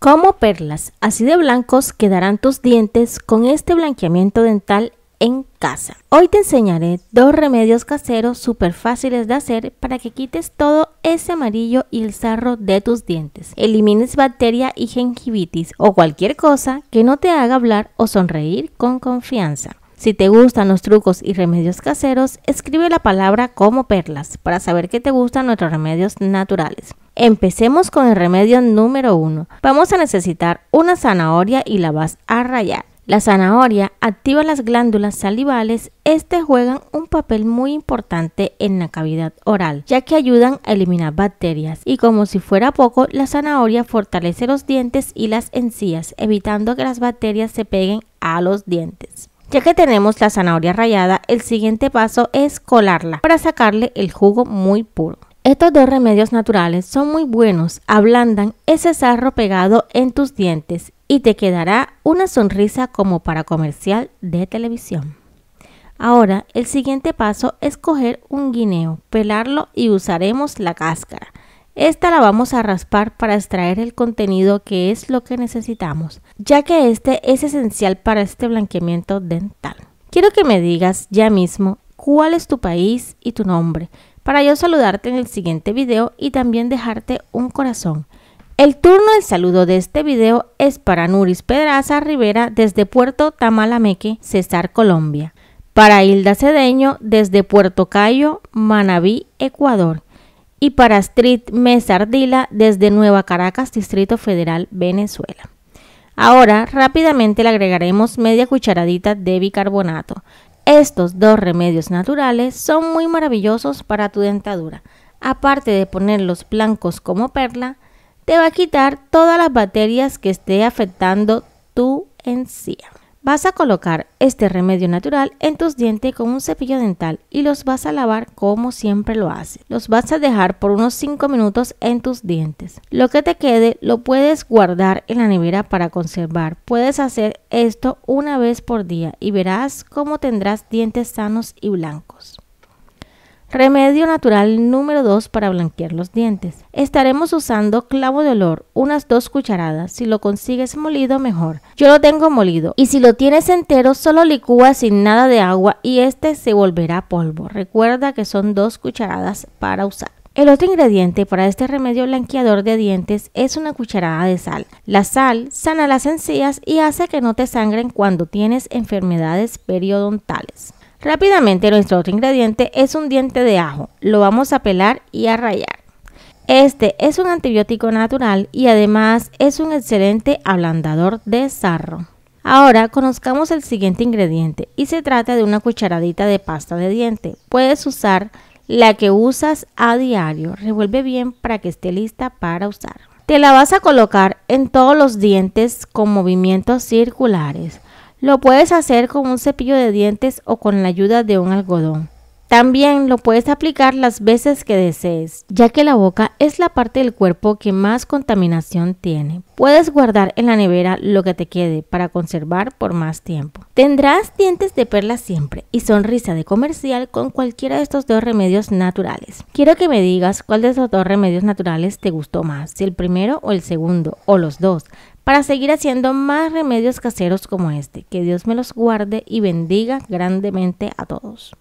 Como perlas, así de blancos quedarán tus dientes con este blanqueamiento dental en casa. Hoy te enseñaré dos remedios caseros súper fáciles de hacer para que quites todo ese amarillo y el sarro de tus dientes, elimines bacteria y gingivitis o cualquier cosa que no te haga hablar o sonreír con confianza. Si te gustan los trucos y remedios caseros, escribe la palabra como perlas para saber que te gustan nuestros remedios naturales. Empecemos con el remedio número 1. Vamos a necesitar una zanahoria y la vas a rayar. La zanahoria activa las glándulas salivales, este juegan un papel muy importante en la cavidad oral, ya que ayudan a eliminar bacterias. Y como si fuera poco, la zanahoria fortalece los dientes y las encías, evitando que las bacterias se peguen a los dientes. Ya que tenemos la zanahoria rallada, el siguiente paso es colarla para sacarle el jugo muy puro. Estos dos remedios naturales son muy buenos, ablandan ese sarro pegado en tus dientes y te quedará una sonrisa como para comercial de televisión. Ahora, el siguiente paso es coger un guineo, pelarlo y usaremos la cáscara. Esta la vamos a raspar para extraer el contenido que es lo que necesitamos, ya que este es esencial para este blanqueamiento dental. Quiero que me digas ya mismo cuál es tu país y tu nombre, para yo saludarte en el siguiente video y también dejarte un corazón. El turno del saludo de este video es para Nuris Pedraza Rivera desde Puerto Tamalameque, Cesar, Colombia. Para Hilda Cedeño desde Puerto Cayo, Manabí, Ecuador y para Street Mesardila desde Nueva Caracas, Distrito Federal, Venezuela. Ahora rápidamente le agregaremos media cucharadita de bicarbonato. Estos dos remedios naturales son muy maravillosos para tu dentadura. Aparte de ponerlos blancos como perla, te va a quitar todas las bacterias que esté afectando tu encía. Vas a colocar este remedio natural en tus dientes con un cepillo dental y los vas a lavar como siempre lo haces. Los vas a dejar por unos 5 minutos en tus dientes. Lo que te quede lo puedes guardar en la nevera para conservar. Puedes hacer esto una vez por día y verás cómo tendrás dientes sanos y blancos. Remedio natural número 2 para blanquear los dientes. Estaremos usando clavo de olor, unas dos cucharadas. Si lo consigues molido, mejor. Yo lo tengo molido. Y si lo tienes entero, solo licúa sin nada de agua y este se volverá polvo. Recuerda que son dos cucharadas para usar. El otro ingrediente para este remedio blanqueador de dientes es una cucharada de sal. La sal sana las encías y hace que no te sangren cuando tienes enfermedades periodontales. Rápidamente nuestro otro ingrediente es un diente de ajo. Lo vamos a pelar y a rayar. Este es un antibiótico natural y además es un excelente ablandador de sarro. Ahora conozcamos el siguiente ingrediente y se trata de una cucharadita de pasta de diente. Puedes usar la que usas a diario. Revuelve bien para que esté lista para usar. Te la vas a colocar en todos los dientes con movimientos circulares. Lo puedes hacer con un cepillo de dientes o con la ayuda de un algodón. También lo puedes aplicar las veces que desees, ya que la boca es la parte del cuerpo que más contaminación tiene. Puedes guardar en la nevera lo que te quede para conservar por más tiempo. Tendrás dientes de perla siempre y sonrisa de comercial con cualquiera de estos dos remedios naturales. Quiero que me digas cuál de estos dos remedios naturales te gustó más, si el primero o el segundo, o los dos, para seguir haciendo más remedios caseros como este. Que Dios me los guarde y bendiga grandemente a todos.